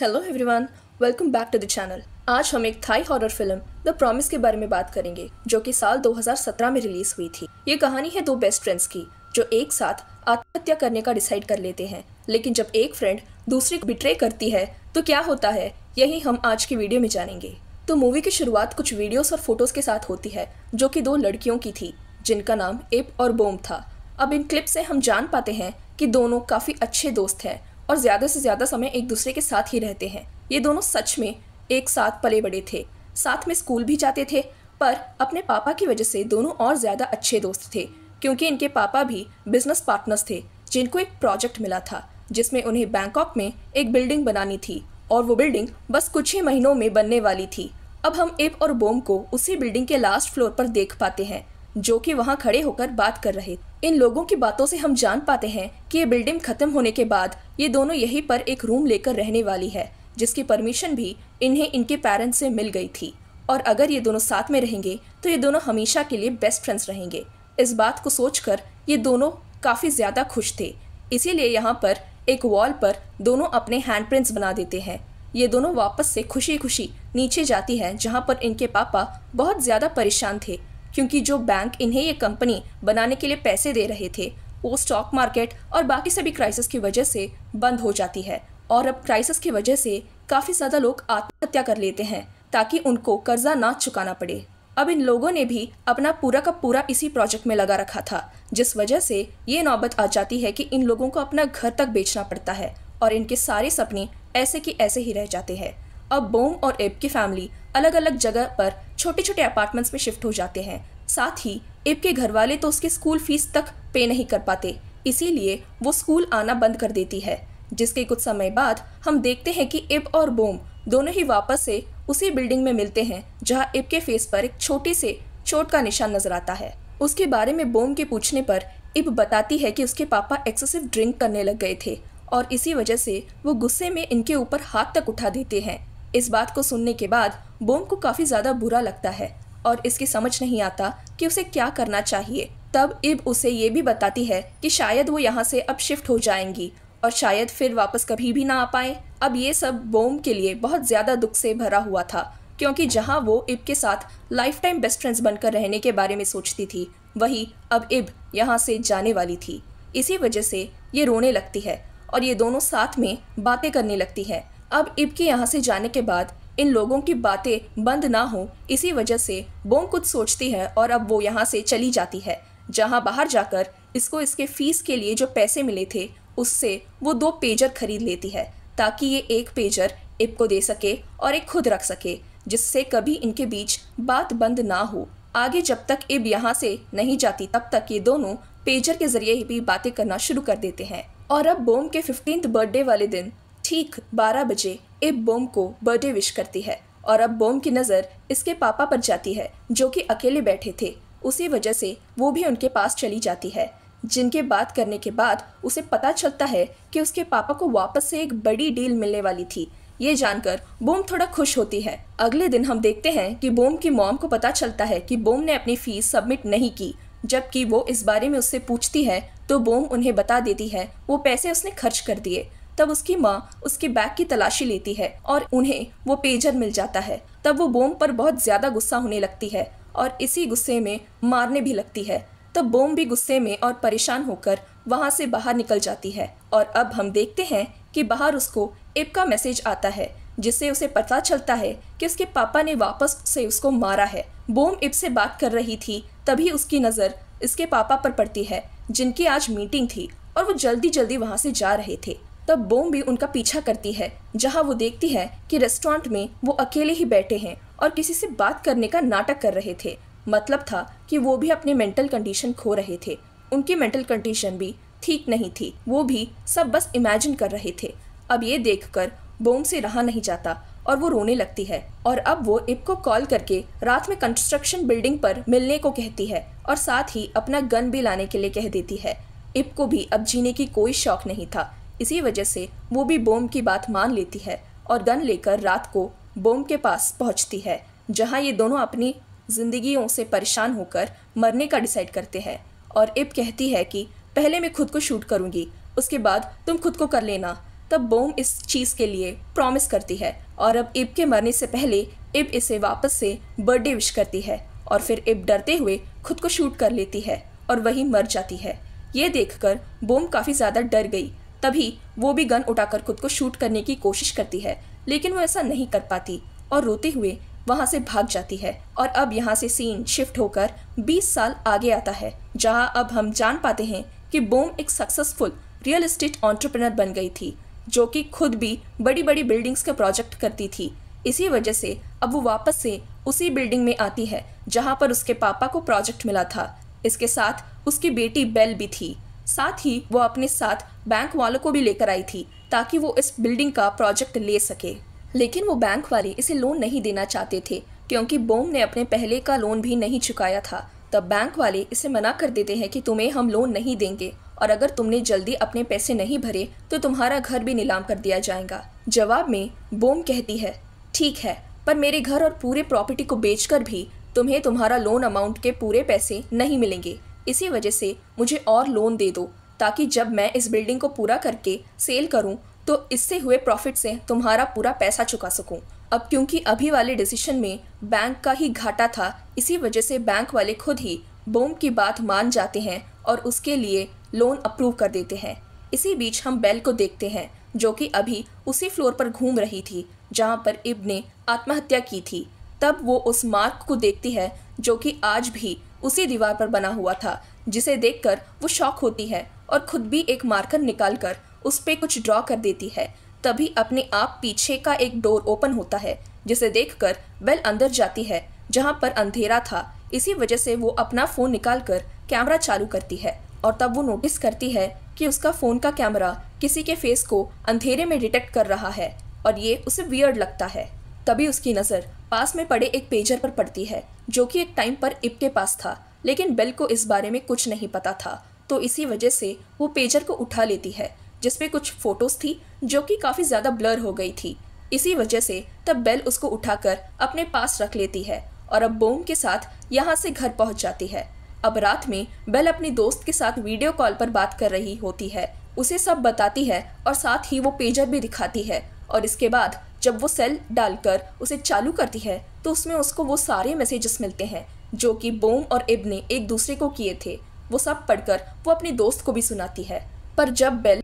hello everyone welcome back to the channel आज हम एक Thai horror film the promise के बारे में बात करेंगे जो कि साल 2017 में रिलीज हुई थी ये कहानी है दो बेस्ट फ्रेंड्स की जो एक साथ आत्महत्या करने का डिसाइड कर लेते हैं लेकिन जब एक फ्रेंड दूसरे को बिट्रे करती है तो क्या होता है यही हम आज की वीडियो में जानेंगे तो मूवी की शुरुआत कुछ वीडियोस और फोटोज के साथ होती है जो कि दो लड़कियों की थी जिनका नाम एप और बोम था अब इन क्लिप से हम जान पाते हैं कि दोनों काफी अच्छे दोस्त हैं और ज़्यादा से ज़्यादा समय एक दूसरे के साथ ही रहते हैं ये दोनों सच में एक साथ पले बड़े थे साथ में स्कूल भी जाते थे पर अपने पापा की वजह से दोनों और ज़्यादा अच्छे दोस्त थे क्योंकि इनके पापा भी बिजनेस पार्टनर्स थे जिनको एक प्रोजेक्ट मिला था जिसमें उन्हें बैंकॉक में एक बिल्डिंग बनानी थी और वो बिल्डिंग बस कुछ ही महीनों में बनने वाली थी अब हम एप और बोम को उसी बिल्डिंग के लास्ट फ्लोर पर देख पाते हैं जो कि वहाँ खड़े होकर बात कर रहे इन लोगों की बातों से हम जान पाते हैं कि ये बिल्डिंग खत्म होने के बाद ये दोनों यहीं पर एक रूम लेकर रहने वाली है जिसकी परमिशन भी इन्हें इनके पेरेंट्स से मिल गई थी और अगर ये दोनों साथ में रहेंगे तो ये दोनों हमेशा के लिए बेस्ट फ्रेंड्स रहेंगे इस बात को सोचकर ये दोनों काफ़ी ज़्यादा खुश थे इसीलिए यहाँ पर एक वॉल पर दोनों अपने हैंड प्रिंट्स बना देते हैं ये दोनों वापस से खुशी खुशी नीचे जाती हैं जहाँ पर इनके पापा बहुत ज़्यादा परेशान थे क्योंकि जो बैंक इन्हें ये कंपनी बनाने के लिए पैसे दे रहे थे वो स्टॉक मार्केट और बाकी सभी क्राइसिस की वजह से बंद हो जाती है और अब क्राइसिस की वजह से काफ़ी ज़्यादा लोग आत्महत्या कर लेते हैं ताकि उनको कर्जा ना चुकाना पड़े अब इन लोगों ने भी अपना पूरा का पूरा इसी प्रोजेक्ट में लगा रखा था जिस वजह से ये नौबत आ जाती है कि इन लोगों को अपना घर तक बेचना पड़ता है और इनके सारे सपने ऐसे की ऐसे ही रह जाते हैं अब बोम और एब की फैमिली अलग अलग जगह पर छोटे छोटे अपार्टमेंट्स में शिफ्ट हो जाते हैं साथ ही इब के घर वाले तो उसके स्कूल फीस तक पे नहीं कर पाते इसीलिए वो स्कूल आना बंद कर देती है जिसके कुछ समय बाद हम देखते हैं कि इब और बोम दोनों ही वापस से उसी बिल्डिंग में मिलते हैं जहां इब के फेस पर एक छोटी से चोट का निशान नजर आता है उसके बारे में बोम के पूछने पर इब बताती है कि उसके पापा एक्सेसिव ड्रिंक करने लग गए थे और इसी वजह से वो गुस्से में इनके ऊपर हाथ तक उठा देते हैं इस बात को सुनने के बाद बोम को काफ़ी ज़्यादा बुरा लगता है और इसकी समझ नहीं आता कि उसे क्या करना चाहिए तब इब उसे ये भी बताती है कि शायद वो यहाँ से अब शिफ्ट हो जाएंगी और शायद फिर वापस कभी भी ना आ पाए अब ये सब बोम के लिए बहुत ज़्यादा दुख से भरा हुआ था क्योंकि जहाँ वो इब के साथ लाइफ टाइम बेस्ट फ्रेंड्स बनकर रहने के बारे में सोचती थी वही अब इब यहाँ से जाने वाली थी इसी वजह से ये रोने लगती है और ये दोनों साथ में बातें करने लगती है अब इब के यहाँ से जाने के बाद इन लोगों की बातें बंद ना हो इसी वजह से बोंग कुछ सोचती है और अब वो यहाँ से चली जाती है जहाँ बाहर जाकर इसको इसके फीस के लिए जो पैसे मिले थे उससे वो दो पेजर खरीद लेती है ताकि ये एक पेजर इब को दे सके और एक खुद रख सके जिससे कभी इनके बीच बात बंद ना हो आगे जब तक इब यहाँ से नहीं जाती तब तक ये दोनों पेजर के जरिए ही भी बातें करना शुरू कर देते हैं और अब बोम के फिफ्टींथ बर्थडे वाले दिन ठीक 12 बजे एक बोम को बर्थडे विश करती है और अब बोम की नज़र इसके पापा पर जाती है जो कि अकेले बैठे थे उसी वजह से वो भी उनके पास चली जाती है जिनके बात करने के बाद उसे पता चलता है कि उसके पापा को वापस से एक बड़ी डील मिलने वाली थी ये जानकर बोम थोड़ा खुश होती है अगले दिन हम देखते हैं कि बोम की मॉम को पता चलता है कि बोम ने अपनी फीस सबमिट नहीं की जबकि वो इस बारे में उससे पूछती है तो बोम उन्हें बता देती है वो पैसे उसने खर्च कर दिए तब उसकी माँ उसके बैग की तलाशी लेती है और उन्हें वो पेजर मिल जाता है तब वो बोम पर बहुत ज़्यादा गुस्सा होने लगती है और इसी गुस्से में मारने भी लगती है तब बोम भी गुस्से में और परेशान होकर वहाँ से बाहर निकल जाती है और अब हम देखते हैं कि बाहर उसको एप का मैसेज आता है जिससे उसे पता चलता है कि उसके पापा ने वापस से उसको मारा है बोम इप से बात कर रही थी तभी उसकी नज़र इसके पापा पर पड़ती है जिनकी आज मीटिंग थी और वो जल्दी जल्दी वहाँ से जा रहे थे तब बोम भी उनका पीछा करती है जहां वो देखती है कि रेस्टोरेंट में वो अकेले ही बैठे हैं और किसी से बात करने का नाटक कर रहे थे मतलब था कि वो भी अपने मेंटल कंडीशन खो रहे थे उनकी मेंटल कंडीशन भी ठीक नहीं थी वो भी सब बस इमेजिन कर रहे थे अब ये देख कर बोम से रहा नहीं जाता और वो रोने लगती है और अब वो इप को कॉल करके रात में कंस्ट्रक्शन बिल्डिंग पर मिलने को कहती है और साथ ही अपना गन भी लाने के लिए कह देती है इप को भी अब जीने की कोई शौक नहीं था इसी वजह से वो भी बोम की बात मान लेती है और गन लेकर रात को बोम के पास पहुंचती है जहां ये दोनों अपनी जिंदगियों से परेशान होकर मरने का डिसाइड करते हैं और इब कहती है कि पहले मैं खुद को शूट करूंगी उसके बाद तुम खुद को कर लेना तब बोम इस चीज़ के लिए प्रॉमिस करती है और अब इब के मरने से पहले इब इसे वापस से बर्थडे विश करती है और फिर इब डरते हुए खुद को शूट कर लेती है और वहीं मर जाती है ये देखकर बोम काफ़ी ज़्यादा डर गई तभी वो भी गन उठाकर खुद को शूट करने की कोशिश करती है लेकिन वो ऐसा नहीं कर पाती और रोते हुए वहाँ से भाग जाती है और अब यहाँ से सीन शिफ्ट होकर 20 साल आगे आता है जहाँ अब हम जान पाते हैं कि बोम एक सक्सेसफुल रियल इस्टेट ऑन्टरप्रनर बन गई थी जो कि खुद भी बड़ी बड़ी बिल्डिंग्स का प्रोजेक्ट करती थी इसी वजह से अब वो वापस से उसी बिल्डिंग में आती है जहाँ पर उसके पापा को प्रोजेक्ट मिला था इसके साथ उसकी बेटी बेल भी थी साथ ही वो अपने साथ बैंक वालों को भी लेकर आई थी ताकि वो इस बिल्डिंग का प्रोजेक्ट ले सके लेकिन वो बैंक वाले इसे लोन नहीं देना चाहते थे क्योंकि बोम ने अपने पहले का लोन भी नहीं चुकाया था तब बैंक वाले इसे मना कर देते हैं कि तुम्हें हम लोन नहीं देंगे और अगर तुमने जल्दी अपने पैसे नहीं भरे तो तुम्हारा घर भी नीलाम कर दिया जाएगा जवाब में बोम कहती है ठीक है पर मेरे घर और पूरे प्रॉपर्टी को बेचकर भी तुम्हें तुम्हारा लोन अमाउंट के पूरे पैसे नहीं मिलेंगे इसी वजह से मुझे और लोन दे दो ताकि जब मैं इस बिल्डिंग को पूरा करके सेल करूं तो इससे हुए प्रॉफिट से तुम्हारा पूरा पैसा चुका सकूं अब क्योंकि अभी वाले डिसीशन में बैंक का ही घाटा था इसी वजह से बैंक वाले खुद ही बोम की बात मान जाते हैं और उसके लिए लोन अप्रूव कर देते हैं इसी बीच हम बेल को देखते हैं जो कि अभी उसी फ्लोर पर घूम रही थी जहाँ पर इब ने आत्महत्या की थी तब वो उस मार्क को देखती है जो कि आज भी उसी दीवार पर बना हुआ था जिसे देखकर वो शौक होती है और खुद भी एक मार्कर निकाल कर उस पर कुछ ड्रॉ कर देती है तभी अपने आप पीछे का एक डोर ओपन होता है जिसे देखकर बेल अंदर जाती है जहां पर अंधेरा था इसी वजह से वो अपना फ़ोन निकाल कर कैमरा चालू करती है और तब वो नोटिस करती है कि उसका फ़ोन का कैमरा किसी के फेस को अंधेरे में डिटेक्ट कर रहा है और ये उसे वियर्ड लगता है तभी उसकी नज़र पास में पड़े एक पेजर पर पड़ती है जो कि एक टाइम पर इप के पास था लेकिन बेल को इस बारे में कुछ नहीं पता था तो इसी वजह से वो पेजर को उठा लेती है जिसपे कुछ फ़ोटोज़ थी जो कि काफ़ी ज़्यादा ब्लर हो गई थी इसी वजह से तब बेल उसको उठाकर अपने पास रख लेती है और अब बोम के साथ यहाँ से घर पहुँच जाती है अब रात में बेल अपने दोस्त के साथ वीडियो कॉल पर बात कर रही होती है उसे सब बताती है और साथ ही वो पेजर भी दिखाती है और इसके बाद जब वो सेल डालकर उसे चालू करती है तो उसमें उसको वो सारे मैसेजेस मिलते हैं जो कि बोम और इब ने एक दूसरे को किए थे वो सब पढ़कर वो अपने दोस्त को भी सुनाती है पर जब बेल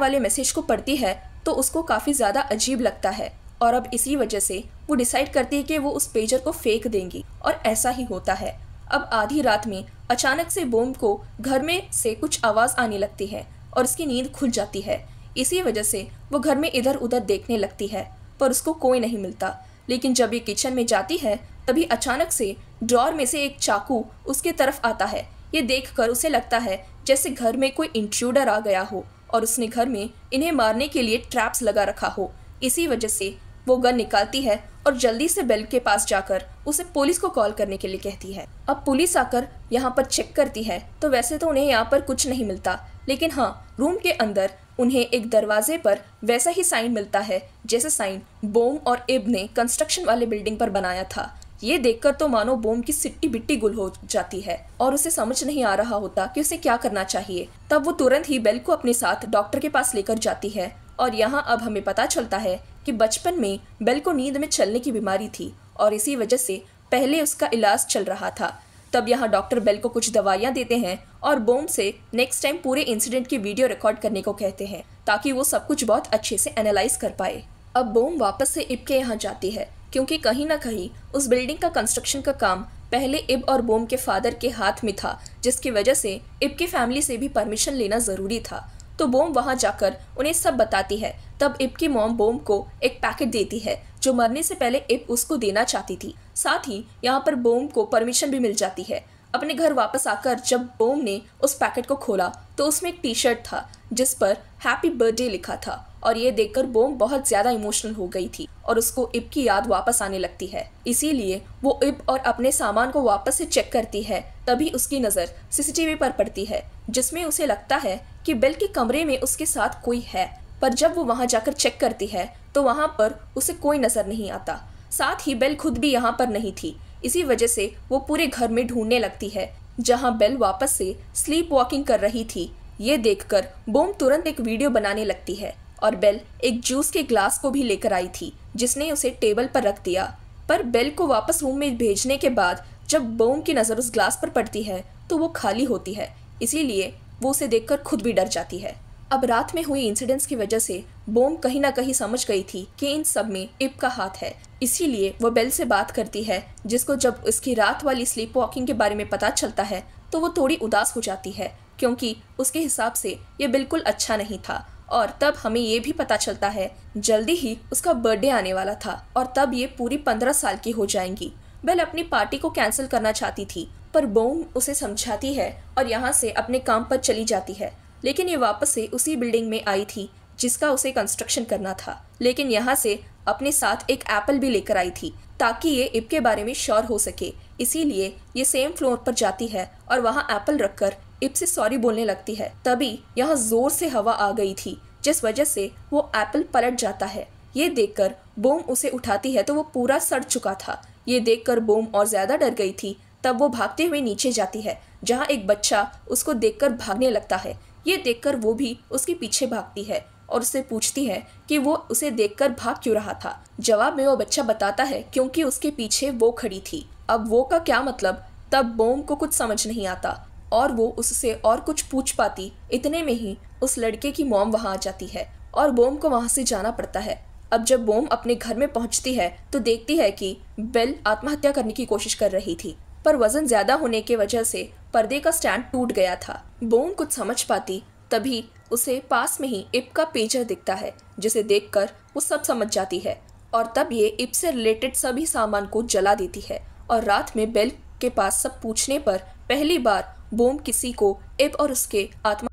वाले मैसेज को पढ़ती है तो उसको काफ़ी ज़्यादा अजीब लगता है और अब इसी वजह से वो डिसाइड करती है कि वो उस पेजर को फेंक देंगी और ऐसा ही होता है अब आधी रात में अचानक से बोम को घर में से कुछ आवाज़ आने लगती है और उसकी नींद खुल जाती है इसी वजह से वो घर में इधर उधर देखने लगती है पर उसको कोई नहीं मिलता लेकिन जब ये किचन में जाती है तभी अचानक से ड्रॉर में से एक चाकू उसके तरफ आता है ये देख उसे लगता है जैसे घर में कोई इंट्रूडर आ गया हो और उसने घर में इन्हें मारने के लिए ट्रैप्स लगा रखा हो इसी वजह से वो गन निकालती है और जल्दी से बेल के पास जाकर उसे पुलिस को कॉल करने के लिए कहती है अब पुलिस आकर यहाँ पर चेक करती है तो वैसे तो उन्हें यहाँ पर कुछ नहीं मिलता लेकिन हाँ रूम के अंदर उन्हें एक दरवाजे पर वैसा ही साइन मिलता है जैसे साइन बोम और इब ने कंस्ट्रक्शन वाले बिल्डिंग पर बनाया था ये देखकर तो मानो बोम की सिट्टी बिट्टी गुल हो जाती है और उसे समझ नहीं आ रहा होता कि उसे क्या करना चाहिए तब वो तुरंत ही बेल को अपने साथ डॉक्टर के पास लेकर जाती है और यहाँ अब हमें पता चलता है कि बचपन में बेल को नींद में चलने की बीमारी थी और इसी वजह से पहले उसका इलाज चल रहा था तब यहाँ डॉक्टर बेल को कुछ दवाइयाँ देते हैं और बोम से नेक्स्ट टाइम पूरे इंसिडेंट की वीडियो रिकॉर्ड करने को कहते हैं ताकि वो सब कुछ बहुत अच्छे से एनालाइज कर पाए अब बोम वापस से इब के यहाँ जाती है क्योंकि कहीं ना कहीं उस बिल्डिंग का कंस्ट्रक्शन का काम पहले इब और बोम के फादर के हाथ में था जिसकी वजह से इब की फैमिली से भी परमिशन लेना ज़रूरी था तो बोम वहाँ जाकर उन्हें सब बताती है तब इब की मोम बोम को एक पैकेट देती है जो मरने से पहले इप उसको देना चाहती थी साथ ही यहाँ पर बोम को परमिशन भी मिल जाती है अपने घर वापस आकर जब बोम ने उस पैकेट को खोला तो उसमें एक टी शर्ट था जिस पर हैप्पी बर्थडे लिखा था और ये देखकर बोम बहुत ज़्यादा इमोशनल हो गई थी और उसको इब की याद वापस आने लगती है इसीलिए वो इब और अपने सामान को वापस से चेक करती है तभी उसकी नज़र सीसीटीवी पर पड़ती है जिसमें उसे लगता है कि बिल के कमरे में उसके साथ कोई है पर जब वो वहाँ जाकर चेक करती है तो वहाँ पर उसे कोई नज़र नहीं आता साथ ही बेल खुद भी यहाँ पर नहीं थी इसी वजह से वो पूरे घर में ढूंढने लगती है जहाँ बेल वापस से स्लीप वॉकिंग कर रही थी ये देखकर बोम तुरंत एक वीडियो बनाने लगती है और बेल एक जूस के ग्लास को भी लेकर आई थी जिसने उसे टेबल पर रख दिया पर बेल को वापस रूम में भेजने के बाद जब बोम की नज़र उस ग्लास पर पड़ती है तो वो खाली होती है इसीलिए वो उसे देखकर खुद भी डर जाती है अब रात में हुए इंसिडेंट्स की वजह से बोम कहीं ना कहीं समझ गई थी कि इन सब में इप का हाथ है इसीलिए वो बेल से बात करती है जिसको जब उसकी रात वाली स्लीप वॉकिंग के बारे में पता चलता है तो वो थोड़ी उदास हो जाती है क्योंकि उसके हिसाब से ये बिल्कुल अच्छा नहीं था और तब हमें ये भी पता चलता है जल्दी ही उसका बर्थडे आने वाला था और तब ये पूरी पंद्रह साल की हो जाएंगी बेल अपनी पार्टी को कैंसिल करना चाहती थी पर बोम उसे समझाती है और यहाँ से अपने काम पर चली जाती है लेकिन ये वापस से उसी बिल्डिंग में आई थी जिसका उसे कंस्ट्रक्शन करना था लेकिन यहाँ से अपने साथ एक एप्पल भी लेकर आई थी ताकि ये इब के बारे में श्योर हो सके इसीलिए ये सेम फ्लोर पर जाती है और वहाँ एप्पल रखकर इब से सॉरी बोलने लगती है तभी यहाँ जोर से हवा आ गई थी जिस वजह से वो एप्पल पलट जाता है ये देखकर बोम उसे उठाती है तो वो पूरा सड़ चुका था ये देखकर बोम और ज़्यादा डर गई थी तब वो भागते हुए नीचे जाती है जहाँ एक बच्चा उसको देखकर भागने लगता है ये देखकर वो भी उसके पीछे भागती है और उसे पूछती है कि वो उसे देखकर भाग क्यों रहा था जवाब में वो बच्चा बताता है क्योंकि उसके पीछे वो खड़ी थी अब वो का क्या मतलब तब बोम को कुछ समझ नहीं आता और वो उससे और कुछ पूछ पाती इतने में ही उस लड़के की मोम वहाँ आ जाती है और बोम को वहाँ से जाना पड़ता है अब जब बोम अपने घर में पहुँचती है तो देखती है कि बेल आत्महत्या करने की कोशिश कर रही थी पर वजन ज्यादा होने के वजह से पर्दे का स्टैंड टूट गया था बोन कुछ समझ पाती तभी उसे पास में ही इप का पेजर दिखता है जिसे देखकर वो सब समझ जाती है और तब ये इप से रिलेटेड सभी सामान को जला देती है और रात में बेल के पास सब पूछने पर पहली बार बोम किसी को इप और उसके आत्मा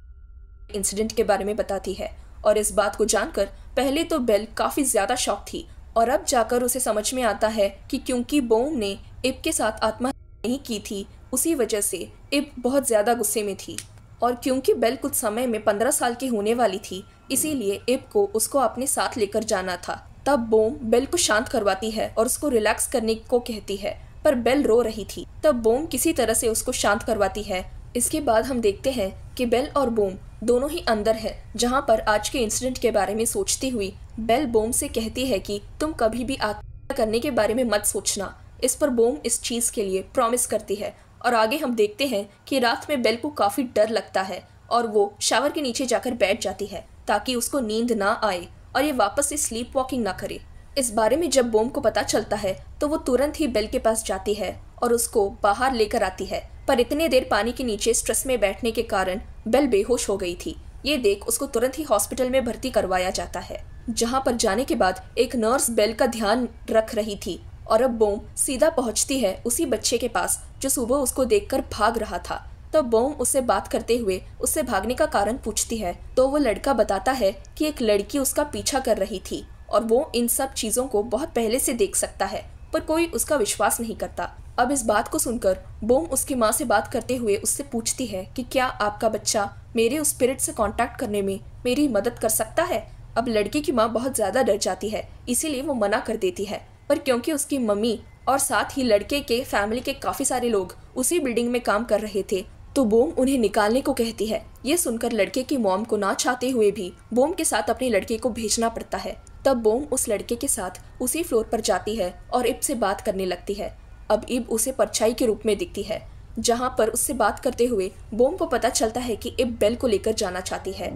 इंसिडेंट के बारे में बताती है और इस बात को जानकर पहले तो बेल काफ़ी ज़्यादा शौक थी और अब जाकर उसे समझ में आता है कि क्योंकि बोम ने इप के साथ आत्मा नहीं की थी उसी वजह से इब बहुत ज़्यादा गुस्से में थी और क्योंकि बेल कुछ समय में पंद्रह साल की होने वाली थी इसीलिए इब को उसको अपने साथ लेकर जाना था तब बोम बेल को शांत करवाती है और उसको रिलैक्स करने को कहती है पर बेल रो रही थी तब बोम किसी तरह से उसको शांत करवाती है इसके बाद हम देखते हैं कि बेल और बोम दोनों ही अंदर है जहाँ पर आज के इंसिडेंट के बारे में सोचती हुई बेल बोम से कहती है कि तुम कभी भी आत्महत्या करने के बारे में मत सोचना इस पर बोम इस चीज़ के लिए प्रॉमिस करती है और आगे हम देखते हैं कि रात में बेल को काफ़ी डर लगता है और वो शावर के नीचे जाकर बैठ जाती है ताकि उसको नींद ना आए और ये वापस से स्लीप वॉकिंग ना करे इस बारे में जब बोम को पता चलता है तो वो तुरंत ही बेल के पास जाती है और उसको बाहर लेकर आती है पर इतने देर पानी के नीचे स्ट्रेस में बैठने के कारण बेल बेहोश हो गई थी ये देख उसको तुरंत ही हॉस्पिटल में भर्ती करवाया जाता है जहाँ पर जाने के बाद एक नर्स बेल का ध्यान रख रही थी और अब बोम सीधा पहुंचती है उसी बच्चे के पास जो सुबह उसको देखकर भाग रहा था तब तो बोम उससे बात करते हुए उससे भागने का कारण पूछती है तो वो लड़का बताता है कि एक लड़की उसका पीछा कर रही थी और वो इन सब चीज़ों को बहुत पहले से देख सकता है पर कोई उसका विश्वास नहीं करता अब इस बात को सुनकर बोम उसकी माँ से बात करते हुए उससे पूछती है कि क्या आपका बच्चा मेरे उस स्पिरिट से कांटेक्ट करने में मेरी मदद कर सकता है अब लड़की की माँ बहुत ज़्यादा डर जाती है इसीलिए वो मना कर देती है पर क्योंकि उसकी मम्मी और साथ ही लड़के के फैमिली के काफ़ी सारे लोग उसी बिल्डिंग में काम कर रहे थे तो बोम उन्हें निकालने को कहती है ये सुनकर लड़के की मॉम को ना चाहते हुए भी बोम के साथ अपने लड़के को भेजना पड़ता है तब बोम उस लड़के के साथ उसी फ्लोर पर जाती है और इब से बात करने लगती है अब इब उसे परछाई के रूप में दिखती है जहाँ पर उससे बात करते हुए बोम को पता चलता है कि इब बेल को लेकर जाना चाहती है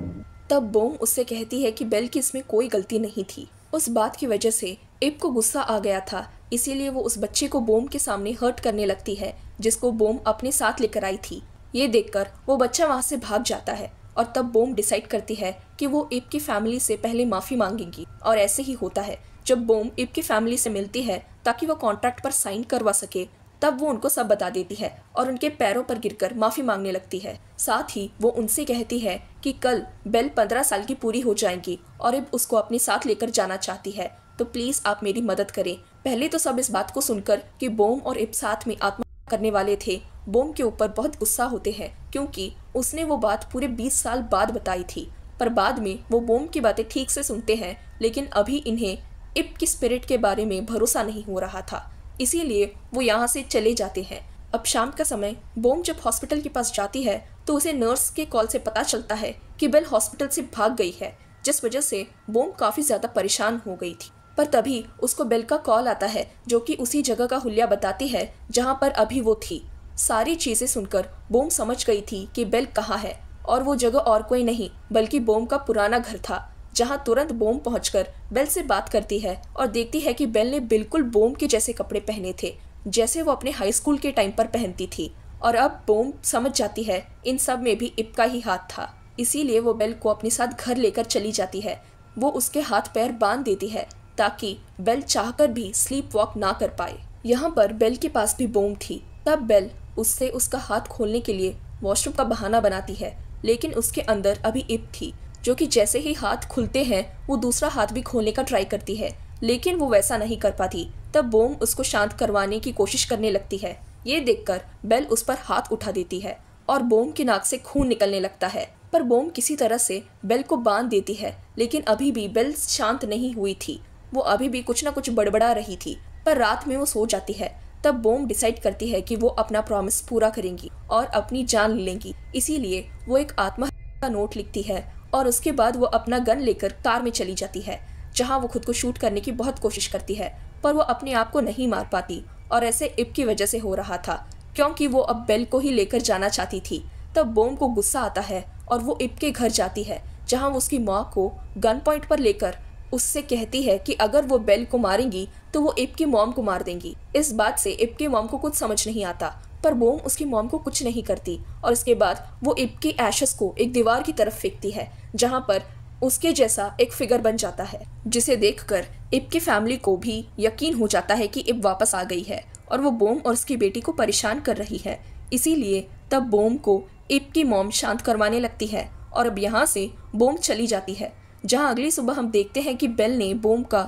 तब बोम उससे कहती है कि बेल की इसमें कोई गलती नहीं थी उस बात की वजह से एप को गुस्सा आ गया था इसीलिए वो उस बच्चे को बोम के सामने हर्ट करने लगती है जिसको बोम अपने साथ लेकर आई थी ये देखकर वो बच्चा वहाँ से भाग जाता है और तब बोम डिसाइड करती है कि वो एप की फैमिली से पहले माफ़ी मांगेगी और ऐसे ही होता है जब बोम इब की फैमिली से मिलती है ताकि वो कॉन्ट्रैक्ट पर साइन करवा सके तब वो उनको सब बता देती है और उनके पैरों पर गिरकर माफ़ी मांगने लगती है साथ ही वो उनसे कहती है कि कल बेल पंद्रह साल की पूरी हो जाएंगी और अब उसको अपने साथ लेकर जाना चाहती है तो प्लीज़ आप मेरी मदद करें पहले तो सब इस बात को सुनकर कि बोम और इब साथ में आत्मा करने वाले थे बोम के ऊपर बहुत गुस्सा होते हैं क्योंकि उसने वो बात पूरे बीस साल बाद बताई थी पर बाद में वो बोम की बातें ठीक से सुनते हैं लेकिन अभी इन्हें इप की स्पिरिट के बारे में भरोसा नहीं हो रहा था इसीलिए वो यहाँ से चले जाते हैं अब शाम का समय बोम जब हॉस्पिटल के पास जाती है तो उसे नर्स के कॉल से पता चलता है कि बेल हॉस्पिटल से भाग गई है जिस वजह से बोम काफ़ी ज़्यादा परेशान हो गई थी पर तभी उसको बेल का कॉल आता है जो कि उसी जगह का हुलिया बताती है जहाँ पर अभी वो थी सारी चीज़ें सुनकर बोम समझ गई थी कि बेल कहाँ है और वो जगह और कोई नहीं बल्कि बोम का पुराना घर था जहां तुरंत बोम पहुंचकर बेल से बात करती है और देखती है कि बेल ने बिल्कुल बोम के जैसे कपड़े पहने थे जैसे वो अपने हाई स्कूल के टाइम पर पहनती थी और अब बोम समझ जाती है इन सब में भी इपका ही हाथ था इसीलिए वो बेल को अपने साथ घर लेकर चली जाती है वो उसके हाथ पैर बांध देती है ताकि बेल चाहकर भी स्लीप वॉक ना कर पाए यहाँ पर बेल के पास भी बोम थी तब बेल उससे उसका हाथ खोलने के लिए वॉशरूम का बहाना बनाती है लेकिन उसके अंदर अभी इप थी जो कि जैसे ही हाथ खुलते हैं वो दूसरा हाथ भी खोलने का ट्राई करती है लेकिन वो वैसा नहीं कर पाती तब बोम उसको शांत करवाने की कोशिश करने लगती है ये देखकर बेल उस पर हाथ उठा देती है और बोम की नाक से खून निकलने लगता है पर बोम किसी तरह से बेल को बांध देती है लेकिन अभी भी बेल शांत नहीं हुई थी वो अभी भी कुछ ना कुछ बड़बड़ा रही थी पर रात में वो सो जाती है तब बोम डिसाइड करती है कि वो अपना प्रॉमिस पूरा करेंगी और अपनी जान लेंगी इसीलिए वो एक आत्महत्या नोट लिखती है और उसके बाद वो अपना गन लेकर कार में चली जाती है जहाँ वो खुद को शूट करने की बहुत कोशिश करती है पर वो अपने आप को नहीं मार पाती और ऐसे इप की वजह से हो रहा था क्योंकि वो अब बेल को ही लेकर जाना चाहती थी तब बोम को गुस्सा आता है और वो इप के घर जाती है जहाँ वो उसकी माँ को गन पॉइंट पर लेकर उससे कहती है कि अगर वो बेल को मारेंगी तो वो इप की मॉम को मार देंगी इस बात से इप के मॉम को कुछ समझ नहीं आता पर बोम उसकी मोम को कुछ नहीं करती और उसके बाद वो इब के एशस को एक दीवार की तरफ फेंकती है जहाँ पर उसके जैसा एक फिगर बन जाता है जिसे देखकर इब की फैमिली को भी यकीन हो जाता है कि इब वापस आ गई है और वो बोम और उसकी बेटी को परेशान कर रही है इसीलिए तब बोम को इब की मोम शांत करवाने लगती है और अब यहाँ से बोम चली जाती है जहाँ अगली सुबह हम देखते हैं कि बेल ने बोम का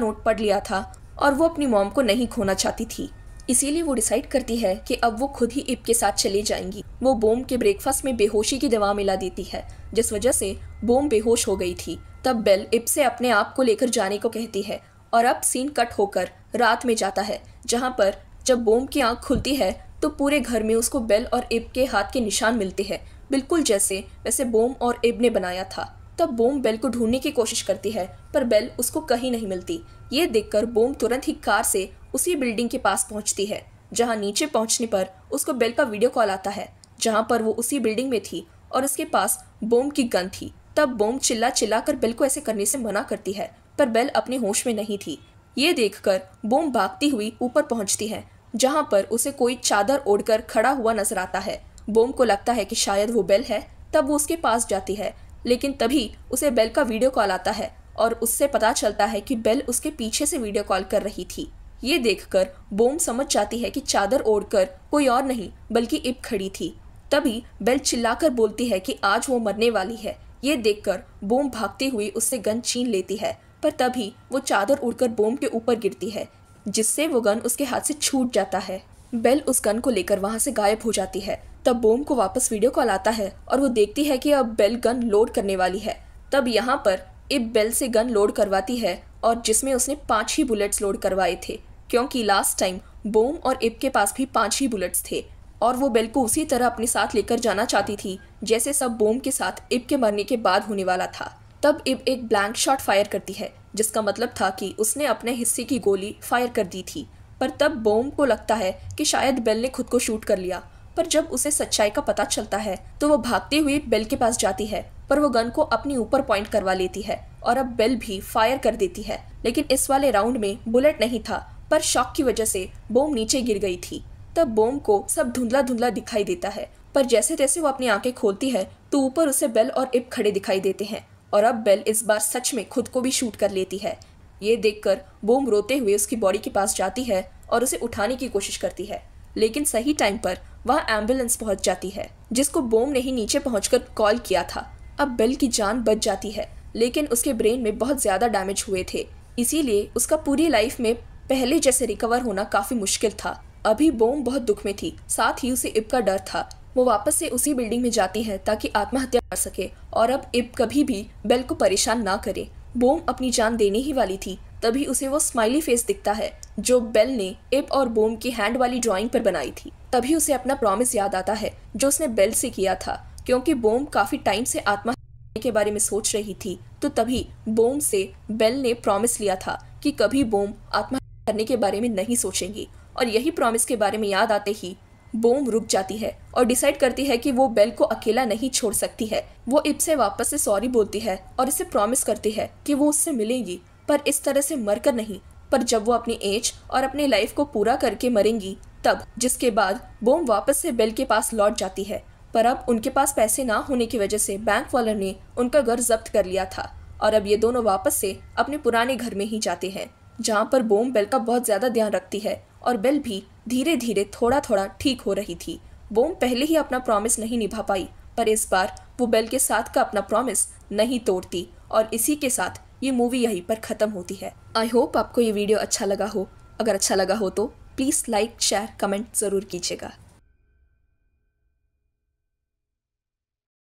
नोट पढ़ लिया था और वो अपनी मोम को नहीं खोना चाहती थी इसीलिए वो डिसाइड करती है कि अब वो खुद ही इब के साथ चली जाएंगी वो बोम के ब्रेकफास्ट में बेहोशी की दवा मिला देती है जिस वजह से बोम बेहोश हो गई थी तब बेल इप से अपने आप को लेकर जाने को कहती है और अब सीन कट होकर रात में जाता है जहाँ पर जब बोम की आँख खुलती है तो पूरे घर में उसको बेल और इब के हाथ के निशान मिलते हैं बिल्कुल जैसे वैसे बोम और इब ने बनाया था तब बोम बेल को ढूंढने की कोशिश करती है पर बेल उसको कहीं नहीं मिलती ये देखकर बोम तुरंत ही कार से उसी बिल्डिंग के पास पहुंचती है जहां नीचे पहुंचने पर उसको बेल का वीडियो कॉल आता है जहां पर वो उसी बिल्डिंग में थी और उसके पास बोम की गन थी तब बोम चिल्ला चिल्ला कर बेल को ऐसे करने से मना करती है पर बेल अपने होश में नहीं थी ये देख कर बोम भागती हुई ऊपर पहुंचती है जहां पर उसे कोई चादर ओढ़कर खड़ा हुआ नजर आता है बोम को लगता है कि शायद वो बेल है तब वो उसके पास जाती है लेकिन तभी उसे बेल का वीडियो कॉल आता है और उससे पता चलता है कि बेल उसके पीछे से वीडियो कॉल कर रही थी ये देखकर बोम समझ जाती है कि चादर ओढ़कर कोई और नहीं बल्कि इब खड़ी थी तभी बेल चिल्लाकर बोलती है कि आज वो मरने वाली है ये देखकर बोम भागती हुई उससे गन छीन लेती है पर तभी वो चादर उड़कर बोम के ऊपर गिरती है जिससे वो गन उसके हाथ से छूट जाता है बेल उस गन को लेकर वहाँ से गायब हो जाती है तब बोम को वापस वीडियो कॉल आता है और वो देखती है कि अब बेल गन लोड करने वाली है तब यहाँ पर इब बेल से गन लोड करवाती है और जिसमें उसने पांच ही बुलेट्स लोड करवाए थे क्योंकि लास्ट टाइम बोम और इब के पास भी पांच ही बुलेट्स थे और वो बेल को उसी तरह अपने साथ लेकर जाना चाहती थी जैसे सब बोम के साथ इब के मरने के बाद होने वाला था तब इब एक ब्लैंक शॉट फायर करती है जिसका मतलब था कि उसने अपने हिस्से की गोली फायर कर दी थी पर तब बोम को लगता है कि शायद बेल ने खुद को शूट कर लिया पर जब उसे सच्चाई का पता चलता है तो वो भागते हुए बेल के पास जाती है पर वो गन को अपने ऊपर पॉइंट करवा लेती है और अब बेल भी फायर कर देती है लेकिन इस वाले राउंड में बुलेट नहीं था पर शॉक की वजह से बोम नीचे गिर गई थी तब बोम को सब धुंधला धुंधला दिखाई देता है पर जैसे तैसे वो अपनी आंखें खोलती है तो ऊपर उसे बेल और इप खड़े दिखाई देते हैं और अब बेल इस बार सच में खुद को भी शूट कर लेती है ये देखकर बोम रोते हुए उसकी बॉडी के पास जाती है और उसे उठाने की कोशिश करती है लेकिन सही टाइम पर वह एम्बुलेंस पहुंच जाती है जिसको बोम ने ही नीचे पहुंचकर कॉल किया था अब बेल की जान बच जाती है लेकिन उसके ब्रेन में बहुत ज़्यादा डैमेज हुए थे इसीलिए उसका पूरी लाइफ में पहले जैसे रिकवर होना काफी मुश्किल था अभी बोम बहुत दुख में थी साथ ही उसे इब का डर था वो वापस से उसी बिल्डिंग में जाती है ताकि आत्महत्या कर सके और अब इब कभी भी बेल को परेशान ना करे बोम अपनी जान देने ही वाली थी तभी उसे वो स्माइली फेस दिखता है जो बेल ने इब और बोम की हैंड वाली ड्राइंग पर बनाई थी तभी उसे अपना प्रॉमिस याद आता है जो उसने बेल से किया था क्योंकि बोम काफी टाइम से आत्महत्या के बारे में सोच रही थी तो तभी बोम से बेल ने प्रॉमिस लिया था कि कभी बोम आत्महत्या करने के बारे में नहीं सोचेंगी और यही प्रॉमिस के बारे में याद आते ही बोम रुक जाती है और डिसाइड करती है कि वो बेल को अकेला नहीं छोड़ सकती है वो इब से वापस से सॉरी बोलती है और इसे प्रॉमिस करती है कि वो उससे मिलेगी पर इस तरह से मरकर नहीं पर जब वो अपनी एज और अपनी लाइफ को पूरा करके मरेंगी तब जिसके बाद बोम वापस से बेल के पास लौट जाती है पर अब उनके पास पैसे ना होने की वजह से बैंक वालों ने उनका घर जब्त कर लिया था और अब ये दोनों वापस से अपने पुराने घर में ही जाते हैं जहाँ पर बोम बेल का बहुत ज़्यादा ध्यान रखती है और बेल भी धीरे धीरे थोड़ा थोड़ा ठीक हो रही थी बोम पहले ही अपना प्रॉमिस नहीं निभा पाई पर इस बार वो बेल के साथ का अपना प्रॉमिस नहीं तोड़ती और इसी के साथ ये मूवी यहीं पर ख़त्म होती है आई होप आपको ये वीडियो अच्छा लगा हो अगर अच्छा लगा हो तो प्लीज़ लाइक शेयर कमेंट ज़रूर कीजिएगा